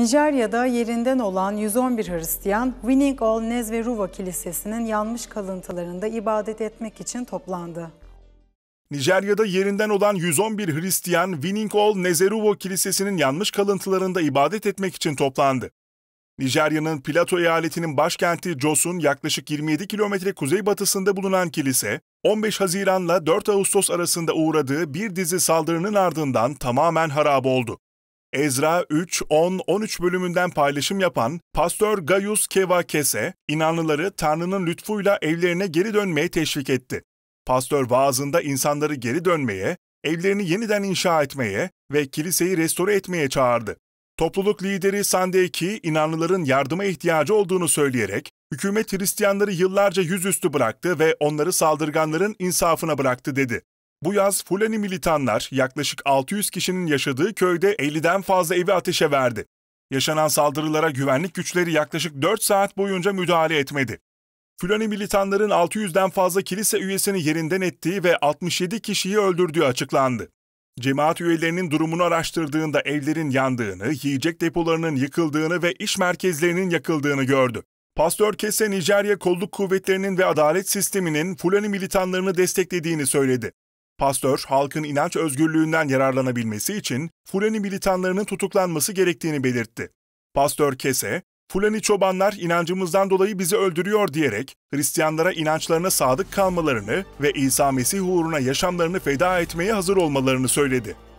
Nijerya'da yerinden olan 111 Hristiyan, Winning All Nezveruva Kilisesi'nin yanmış kalıntılarında ibadet etmek için toplandı. Nijerya'da yerinden olan 111 Hristiyan, Winning All Nezeruvo Kilisesi'nin yanmış kalıntılarında ibadet etmek için toplandı. Nijerya'nın Plato eyaletinin başkenti Jos'un yaklaşık 27 kilometre kuzeybatısında bulunan kilise, 15 Haziran'la 4 Ağustos arasında uğradığı bir dizi saldırının ardından tamamen harap oldu. Ezra 3, 10, 13 bölümünden paylaşım yapan Pastör Gaius Kevakese, inanlıları Tanrı'nın lütfuyla evlerine geri dönmeye teşvik etti. Pastör vaazında insanları geri dönmeye, evlerini yeniden inşa etmeye ve kiliseyi restore etmeye çağırdı. Topluluk lideri Sandeki, inanlıların yardıma ihtiyacı olduğunu söyleyerek, hükümet Hristiyanları yıllarca yüzüstü bıraktı ve onları saldırganların insafına bıraktı dedi. Bu yaz Fulani militanlar yaklaşık 600 kişinin yaşadığı köyde 50'den fazla evi ateşe verdi. Yaşanan saldırılara güvenlik güçleri yaklaşık 4 saat boyunca müdahale etmedi. Fulani militanların 600'den fazla kilise üyesini yerinden ettiği ve 67 kişiyi öldürdüğü açıklandı. Cemaat üyelerinin durumunu araştırdığında evlerin yandığını, yiyecek depolarının yıkıldığını ve iş merkezlerinin yakıldığını gördü. Pastör Kese, Nijerya kolluk kuvvetlerinin ve adalet sisteminin Fulani militanlarını desteklediğini söyledi. Pastör, halkın inanç özgürlüğünden yararlanabilmesi için Fulani militanlarının tutuklanması gerektiğini belirtti. Pastör Kese, Fulani çobanlar inancımızdan dolayı bizi öldürüyor diyerek Hristiyanlara inançlarına sadık kalmalarını ve İsa Mesih uğruna yaşamlarını feda etmeye hazır olmalarını söyledi.